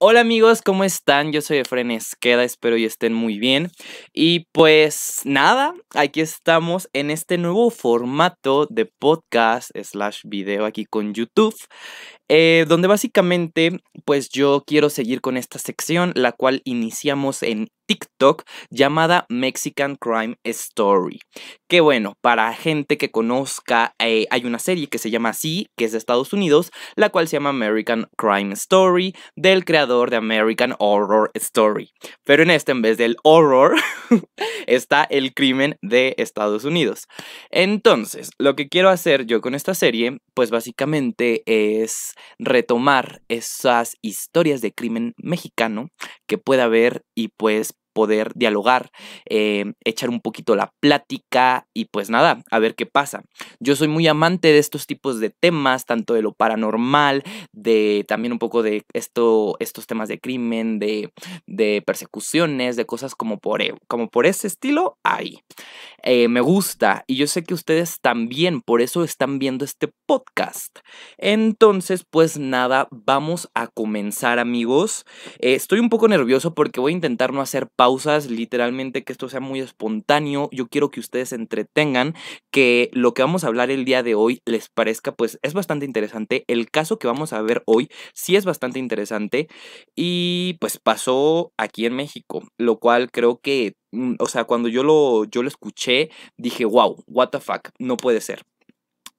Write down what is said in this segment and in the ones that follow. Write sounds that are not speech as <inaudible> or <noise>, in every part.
Hola amigos, ¿cómo están? Yo soy Efren Esqueda, espero y estén muy bien. Y pues nada, aquí estamos en este nuevo formato de podcast slash video aquí con YouTube, eh, donde básicamente pues yo quiero seguir con esta sección, la cual iniciamos en TikTok llamada Mexican Crime Story. Que bueno, para gente que conozca, eh, hay una serie que se llama así, que es de Estados Unidos, la cual se llama American Crime Story, del creador de American Horror Story. Pero en esta, en vez del horror, <laughs> está el crimen de Estados Unidos. Entonces, lo que quiero hacer yo con esta serie, pues básicamente es retomar esas historias de crimen mexicano que pueda haber y pues poder dialogar, eh, echar un poquito la plática y pues nada, a ver qué pasa. Yo soy muy amante de estos tipos de temas, tanto de lo paranormal, de también un poco de esto, estos temas de crimen, de, persecuciones, de cosas como por, e, como por ese estilo, ahí. Eh, me gusta y yo sé que ustedes también, por eso están viendo este podcast. Entonces, pues nada, vamos a comenzar amigos. Eh, estoy un poco nervioso porque voy a intentar no hacer pausa literalmente que esto sea muy espontáneo. Yo quiero que ustedes entretengan, que lo que vamos a hablar el día de hoy les parezca, pues es bastante interesante. El caso que vamos a ver hoy sí es bastante interesante y pues pasó aquí en México, lo cual creo que, mm, o sea, cuando yo lo, yo lo escuché, dije, wow, what the fuck, no puede ser.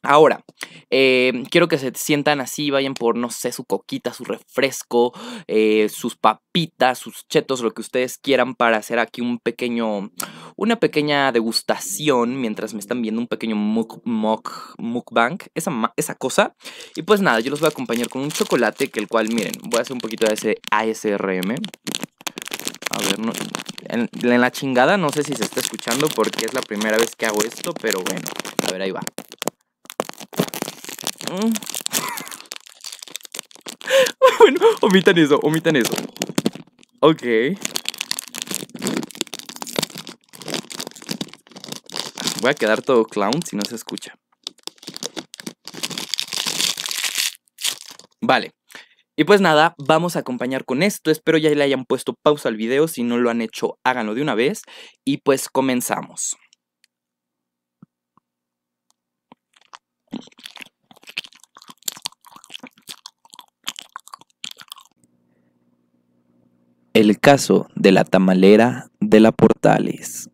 Ahora, eh, quiero que se sientan así, vayan por, no sé, su coquita, su refresco, eh, sus papitas, sus chetos, lo que ustedes quieran para hacer aquí un pequeño, una pequeña degustación mientras me están viendo un pequeño muk, mukbang, esa, cosa. Y pues nada, yo los voy a acompañar con un chocolate que el cual, miren, voy a hacer un poquito de ese ASRM. A ver, en, la chingada no sé si se está escuchando porque es la primera vez que hago esto, pero bueno, a ver, ahí va. Mm. <laughs> bueno, omitan eso, omitan eso. Ok. Voy a quedar todo clown si no se escucha. Vale. Y pues nada, vamos a acompañar con esto. Espero ya le hayan puesto pausa al video. Si no lo han hecho, háganlo de una vez. Y pues comenzamos. El caso de la tamalera de la Portales.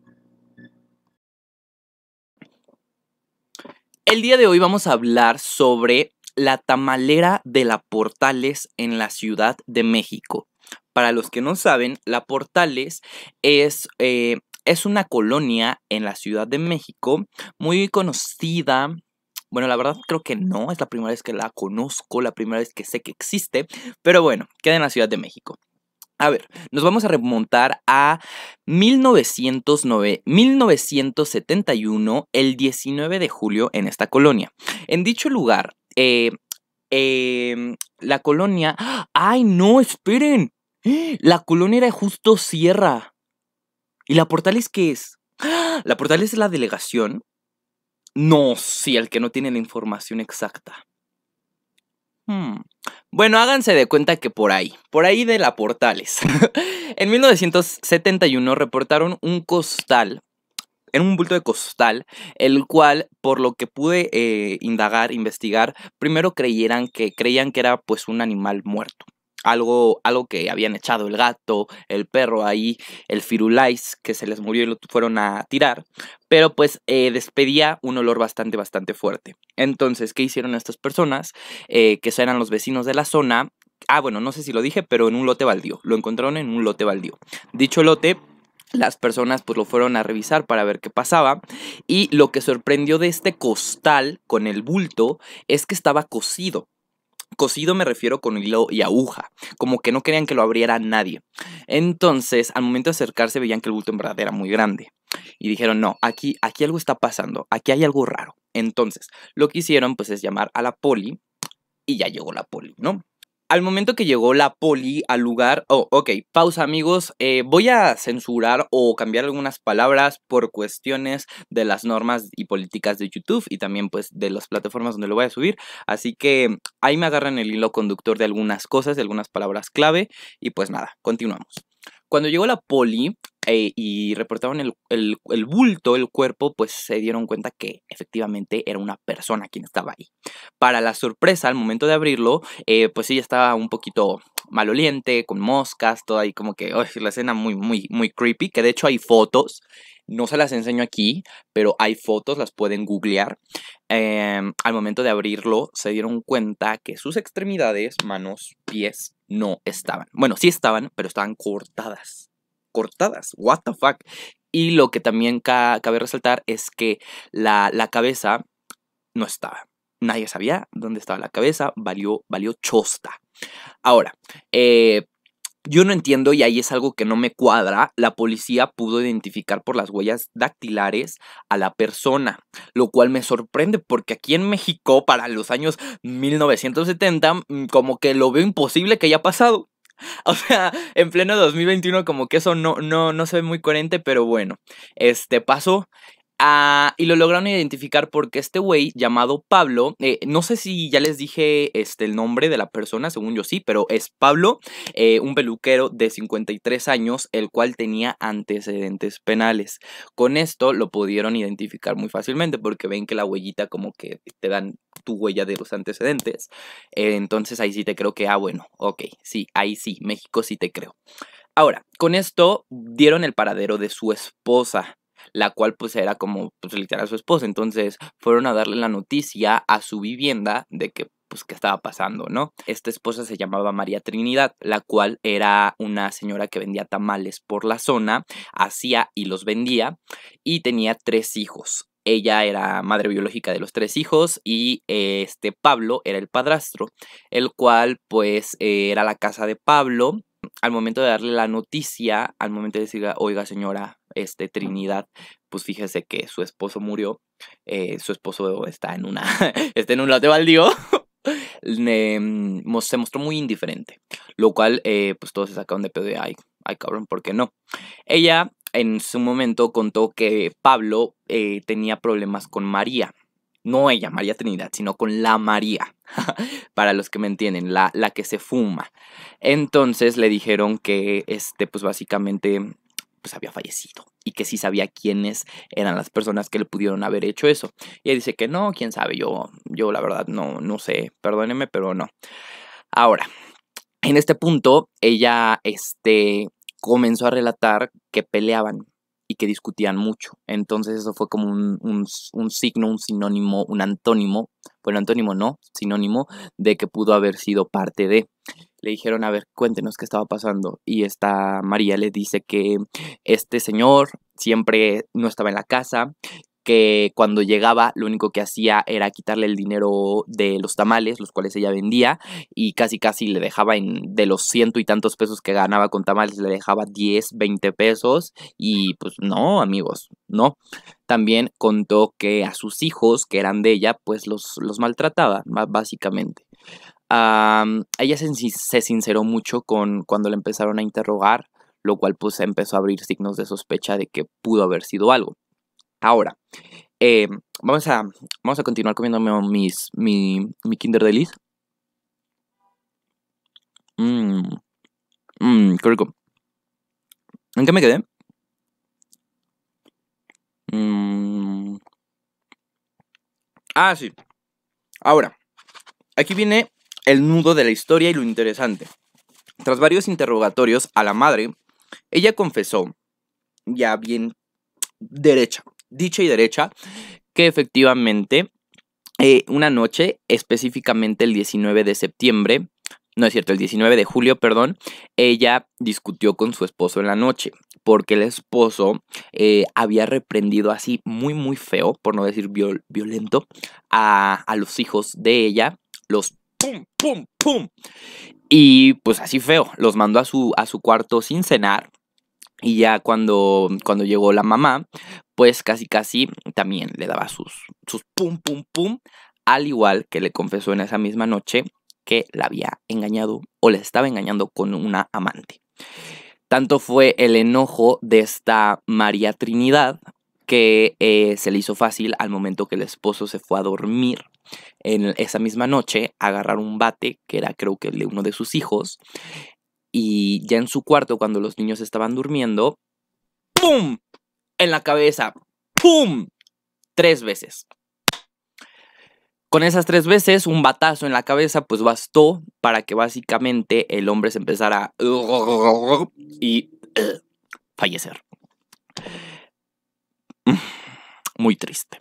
El día de hoy vamos a hablar sobre la tamalera de la Portales en la Ciudad de México. Para los que no saben, la Portales es, eh, es una colonia en la Ciudad de México muy conocida bueno, la verdad creo que no, es la primera vez que la conozco, la primera vez que sé que existe, pero bueno, queda en la Ciudad de México. A ver, nos vamos a remontar a 1971, el 19 de julio, en esta colonia. En dicho lugar, eh, em, la colonia... ¡Ay, no, esperen! La colonia era justo Sierra. ¿Y la portal es qué es? La portal es la delegación. No, sí, el que no tiene la información exacta. Hmm. Bueno, háganse de cuenta que por ahí, por ahí de la Portales. <laughs> en 1971 reportaron un costal, en un bulto de costal, el cual, por lo que pude eh, indagar, investigar, primero creyeran que, creían que era pues un animal muerto algo, que habían echado el gato, el perro ahí, el firulais que se les murió y lo fueron a tirar, pero pues eh, despedía un olor bastante, bastante fuerte. Entonces, ¿qué hicieron estas personas? Eh, que eran los vecinos de la zona. Ah, bueno, no sé si lo dije, pero en un lote baldío. Lo encontraron en un lote baldío. Dicho lote, las personas pues lo fueron a revisar para ver qué pasaba y lo que sorprendió de este costal con el bulto es que estaba cocido. Cosido me refiero con hilo y aguja, como que no querían que lo abriera nadie. Entonces, al momento de acercarse, veían que el bulto en verdad era muy grande. Y dijeron, no, aquí, aquí algo está pasando, aquí hay algo raro. Entonces, lo que hicieron pues es llamar a la poli y ya llegó la poli, ¿no? al momento que llegó la poli al lugar, oh, ok, pausa amigos, eh, voy a censurar o cambiar algunas palabras por cuestiones de las normas y políticas de YouTube y también pues de las plataformas donde lo voy a subir, así que ahí me agarran el hilo conductor de algunas cosas, de algunas palabras clave y pues nada, continuamos. Cuando llegó la poli, eh, y reportaron el, bulto, el cuerpo, pues se dieron cuenta que efectivamente era una persona quien estaba ahí. Para la sorpresa, al momento de abrirlo, eh, pues ella estaba un poquito maloliente, con moscas, todo ahí como que, oye, la escena muy, muy, muy creepy, que de hecho hay fotos, no se las enseño aquí, pero hay fotos, las pueden googlear. Em, al momento de abrirlo, se dieron cuenta que sus extremidades, manos, pies, no estaban. Bueno, sí estaban, pero estaban cortadas cortadas. What the fuck. Y lo que también cabe resaltar es que la, cabeza no estaba. Nadie sabía dónde estaba la cabeza, valió, valió chosta. Ahora, eh, yo no entiendo y ahí es algo que no me cuadra. La policía pudo identificar por las huellas dactilares a la persona, lo cual me sorprende porque aquí en México para los años 1970 mm, como que lo veo imposible que haya pasado. <laughs> O sea, en pleno 2021 como que eso no, no, no se ve muy coherente, pero bueno, este pasó. Ah, y lo lograron identificar porque este güey llamado Pablo, eh, no sé si ya les dije este, el nombre de la persona, según yo sí, pero es Pablo, eh, un peluquero de 53 años, el cual tenía antecedentes penales. Con esto lo pudieron identificar muy fácilmente porque ven que la huellita como que te dan tu huella de los antecedentes. Eh, entonces ahí sí te creo que, ah, bueno, ok, sí, ahí sí, México sí te creo. Ahora, con esto dieron el paradero de su esposa, la cual pues era como pues, literal su esposa. Entonces fueron a darle la noticia a su vivienda de que pues qué estaba pasando, ¿no? Esta esposa se llamaba María Trinidad, la cual era una señora que vendía tamales por la zona, hacía y los vendía y tenía tres hijos. Ella era madre biológica de los tres hijos y este Pablo era el padrastro, el cual pues era la casa de Pablo. Al momento de darle la noticia, al momento de decir, oiga señora, este Trinidad, pues fíjese que su esposo murió, eh, su esposo está en una, <laughs> está en un lote baldío, <laughs> em, se mostró muy indiferente, lo cual eh, pues todos se sacaron de pedo de, ay, ay cabrón, ¿por qué no? Ella en su momento contó que Pablo eh, tenía problemas con María. No ella, María Trinidad, sino con la María. <laughs> Para los que me entienden, la, la que se fuma. Entonces le dijeron que, este, pues básicamente, pues había fallecido y que sí sabía quiénes eran las personas que le pudieron haber hecho eso. Y él dice que no, quién sabe, yo, yo la verdad no, no sé, Perdóneme, pero no. Ahora, en este punto, ella, este, comenzó a relatar que peleaban y que discutían mucho. Entonces eso fue como un, signo, un sinónimo, un antónimo, bueno, antónimo no, sinónimo de que pudo haber sido parte de. Le dijeron, a ver, cuéntenos qué estaba pasando. Y esta María le dice que este señor siempre no estaba en la casa, que cuando llegaba lo único que hacía era quitarle el dinero de los tamales, los cuales ella vendía, y casi casi le dejaba en, de los ciento y tantos pesos que ganaba con tamales, le dejaba 10, 20 pesos, y pues no, amigos, no. También contó que a sus hijos, que eran de ella, pues los, los maltrataba, básicamente. ella se, se, sinceró mucho con cuando le empezaron a interrogar, lo cual pues empezó a abrir signos de sospecha de que pudo haber sido algo. Ahora, eh, vamos, a, vamos a continuar comiéndome mis, mi, Kinder delis. Mm, mm, ¿En qué me quedé? Mm. Ah, sí. Ahora, aquí viene el nudo de la historia y lo interesante. Tras varios interrogatorios a la madre, ella confesó, ya bien derecha, dicha y derecha, que efectivamente eh, una noche, específicamente el 19 de septiembre, no es cierto, el 19 de julio, perdón, ella discutió con su esposo en la noche, porque el esposo eh, había reprendido así muy, muy feo, por no decir violento, a, los hijos de ella, los pum, pum, pum. Y pues así feo, los mandó a su, a su cuarto sin cenar. Y ya cuando, cuando llegó la mamá, pues casi casi también le daba sus, sus pum pum pum, al igual que le confesó en esa misma noche que la había engañado o le estaba engañando con una amante. Tanto fue el enojo de esta María Trinidad que eh, se le hizo fácil al momento que el esposo se fue a dormir en esa misma noche, agarrar un bate que era creo que el de uno de sus hijos y ya en su cuarto cuando los niños estaban durmiendo, ¡pum! en la cabeza. ¡Pum! Tres veces. Con esas tres veces, un batazo en la cabeza, pues bastó para que básicamente el hombre se empezara y uh, fallecer. Mm, muy triste.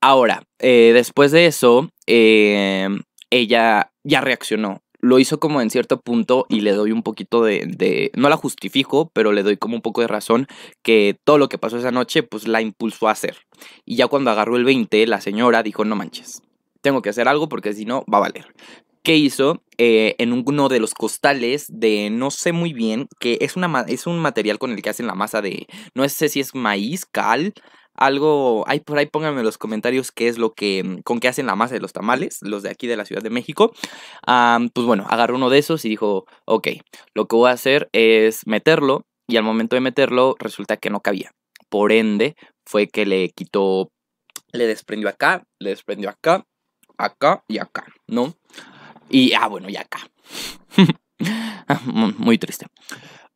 Ahora, eh, después de eso, eh, ella ya reaccionó lo hizo como en cierto punto y le doy un poquito de, no la justifico, pero le doy como un poco de razón que todo lo que pasó esa noche pues la impulsó a hacer. Y ya cuando agarró el 20, la señora dijo, no manches, tengo que hacer algo porque si no va a valer. ¿Qué hizo? Eh, en uno de los costales de no sé muy bien, que es, una, es un material con el que hacen la masa de, no sé si es maíz, cal, algo, ahí por ahí pónganme en los comentarios qué es lo que, mm, con qué hacen la masa de los tamales, los de aquí de la Ciudad de México. pues bueno, agarró uno de esos y dijo, ok, lo que voy a hacer es meterlo y al momento de meterlo resulta que no cabía. Por ende, fue que le quitó, le desprendió acá, le desprendió acá, acá y acá, ¿no? Y, ah, bueno, y acá. <laughs> Muy triste.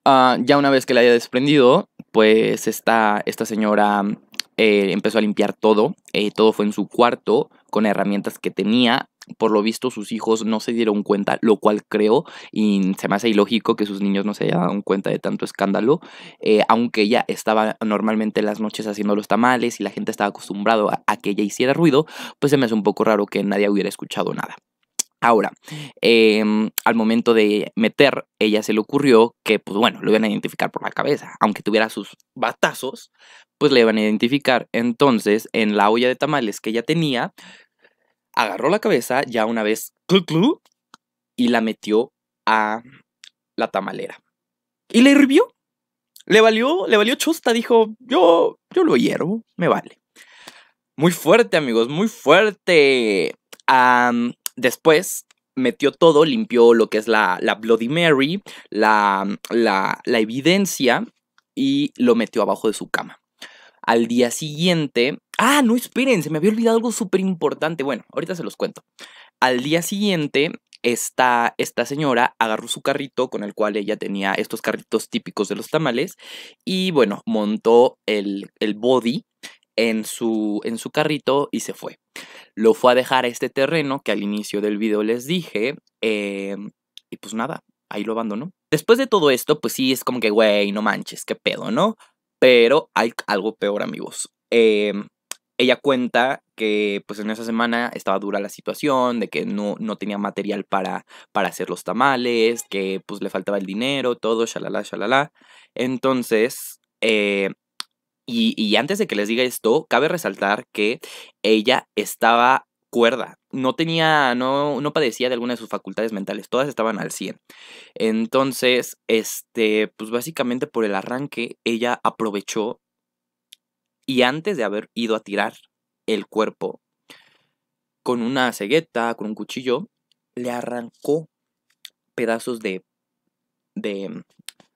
Ah, ya una vez que la haya desprendido, pues esta, esta señora eh, empezó a limpiar todo, eh, todo fue en su cuarto con herramientas que tenía. Por lo visto sus hijos no se dieron cuenta, lo cual creo y se me hace ilógico que sus niños no se hayan dado cuenta de tanto escándalo, eh, aunque ella estaba normalmente las noches haciendo los tamales y la gente estaba acostumbrado a, que ella hiciera ruido, pues se me hace un poco raro que nadie hubiera escuchado nada. Ahora, em, al momento de meter, ella se le ocurrió que, pues bueno, lo iban a identificar por la cabeza, aunque tuviera sus batazos, pues le iban a identificar. Entonces, en la olla de tamales que ella tenía, agarró la cabeza ya una vez clu, y la metió a la tamalera. Y le hirvió. Le valió, le valió chusta, dijo, yo, yo lo hiervo, me vale. Muy fuerte, amigos, muy fuerte. después metió todo, limpió lo que es la, Bloody Mary, la, la evidencia y lo metió abajo de su cama al día siguiente. Ah, no, esperen, se me había olvidado algo súper importante. Bueno, ahorita se los cuento. Al día siguiente, esta, esta señora agarró su carrito con el cual ella tenía estos carritos típicos de los tamales y bueno, montó el, el body en su, en su carrito y se fue. Lo fue a dejar a este terreno que al inicio del video les dije em, y pues nada, ahí lo abandonó. Después de todo esto, pues sí, es como que, güey, no manches, qué pedo, ¿no? Pero hay algo peor, amigos. Em, ella cuenta que pues en esa semana estaba dura la situación, de que no, tenía material para, para hacer los tamales, que pues le faltaba el dinero, todo, shalala, shalala. Entonces, eh, y, y, antes de que les diga esto, cabe resaltar que ella estaba cuerda. No tenía, no, no padecía de alguna de sus facultades mentales, todas estaban al 100. Entonces, este, pues básicamente por el arranque, ella aprovechó y antes de haber ido a tirar el cuerpo con una cegueta, con un cuchillo, le arrancó pedazos de, de,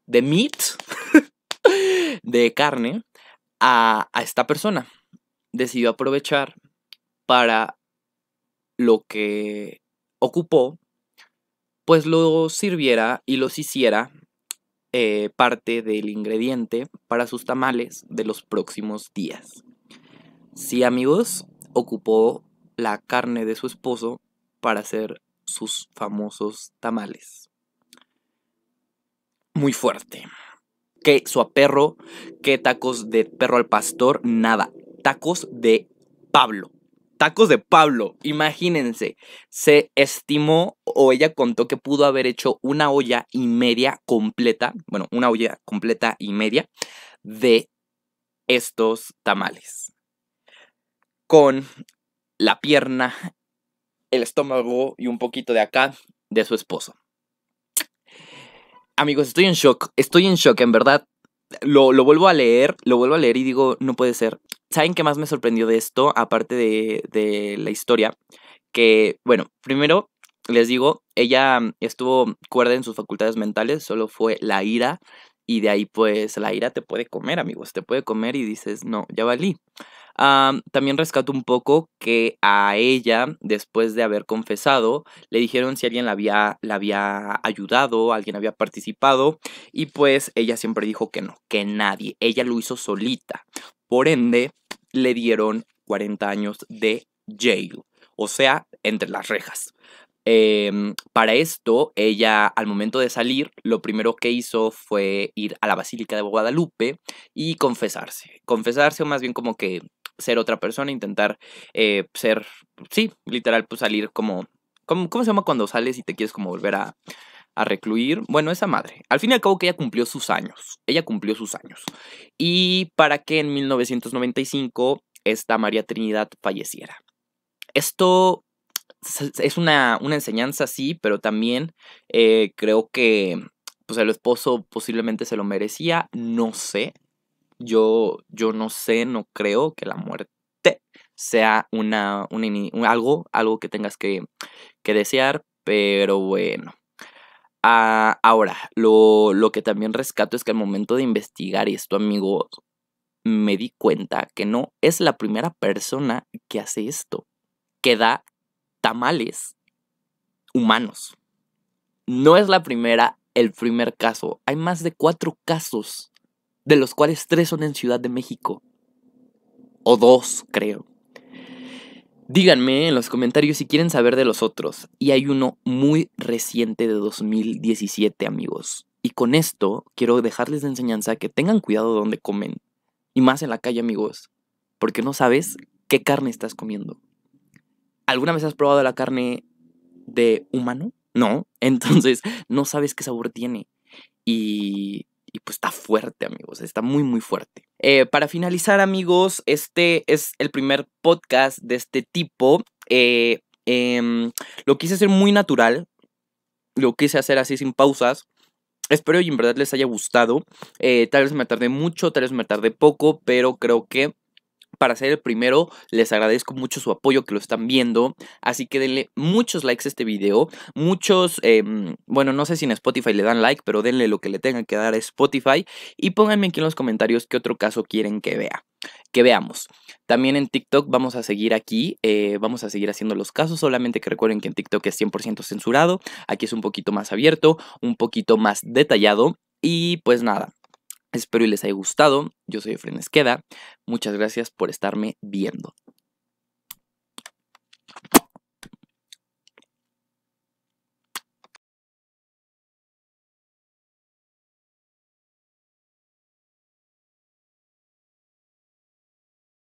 de meat, <laughs> de carne, a, a esta persona. Decidió aprovechar para lo que ocupó, pues lo sirviera y los hiciera eh, parte del ingrediente para sus tamales de los próximos días. Sí, amigos, ocupó la carne de su esposo para hacer sus famosos tamales. Muy fuerte. Que su perro, que tacos de perro al pastor, nada. Tacos de Pablo tacos de Pablo. Imagínense, se estimó o ella contó que pudo haber hecho una olla y media completa, bueno, una olla completa y media de estos tamales. Con la pierna, el estómago y un poquito de acá de su esposo. Amigos, estoy en shock, estoy en shock, en verdad. Lo, lo, vuelvo a leer, lo vuelvo a leer y digo, no puede ser. ¿Saben qué más me sorprendió de esto? Aparte de, la historia. Que, bueno, primero les digo, ella estuvo cuerda en sus facultades mentales, solo fue la ira. Y de ahí, pues, la ira te puede comer, amigos. Te puede comer y dices, no, ya valí. también rescato un poco que a ella, después de haber confesado, le dijeron si alguien la había, la había ayudado, alguien había participado, y pues ella siempre dijo que no, que nadie, ella lo hizo solita. Por ende, le dieron 40 años de jail, o sea, entre las rejas. Em, para esto, ella al momento de salir, lo primero que hizo fue ir a la Basílica de Guadalupe y confesarse. Confesarse o más bien como que ser otra persona, intentar eh, ser, sí, literal, pues salir como, como, ¿cómo se llama cuando sales y te quieres como volver a, a recluir. Bueno, esa madre. Al fin y al cabo que ella cumplió sus años. Ella cumplió sus años. Y para que en 1995 esta María Trinidad falleciera. Esto es una, enseñanza, sí, pero también eh, creo que pues, el esposo posiblemente se lo merecía. No sé. Yo, yo no sé, no creo que la muerte sea algo, algo que tengas que desear, pero bueno. Ah, ahora, lo, lo que también rescato es que al momento de investigar esto, amigos, me di cuenta que no es la primera persona que hace esto, que da tamales humanos. No es la primera, el primer caso. Hay más de cuatro casos, de los cuales tres son en Ciudad de México. O dos, creo. Díganme en los comentarios si quieren saber de los otros. Y hay uno muy reciente de 2017, amigos. Y con esto quiero dejarles de enseñanza que tengan cuidado donde comen. Y más en la calle, amigos. Porque no sabes qué carne estás comiendo. ¿Alguna vez has probado la carne de humano? No. <laughs> Entonces no sabes qué sabor tiene. Y y pues está fuerte, amigos, está muy, muy fuerte. Eh, para finalizar, amigos, este es el primer podcast de este tipo. Eh, em, lo quise hacer muy natural, lo quise hacer así sin pausas. Espero y en verdad les haya gustado. Eh, tal vez me tardé mucho, tal vez me tardé poco, pero creo que para ser el primero, les agradezco mucho su apoyo que lo están viendo. Así que denle muchos likes a este video. Muchos, em, bueno, no sé si en Spotify le dan like, pero denle lo que le tengan que dar a Spotify. Y pónganme aquí en los comentarios qué otro caso quieren que vea. Que veamos. También en TikTok vamos a seguir aquí, eh, vamos a seguir haciendo los casos, solamente que recuerden que en TikTok es 100% censurado, aquí es un poquito más abierto, un poquito más detallado y pues nada, Espero y les haya gustado. Yo soy Efren Esqueda. Muchas gracias por estarme viendo.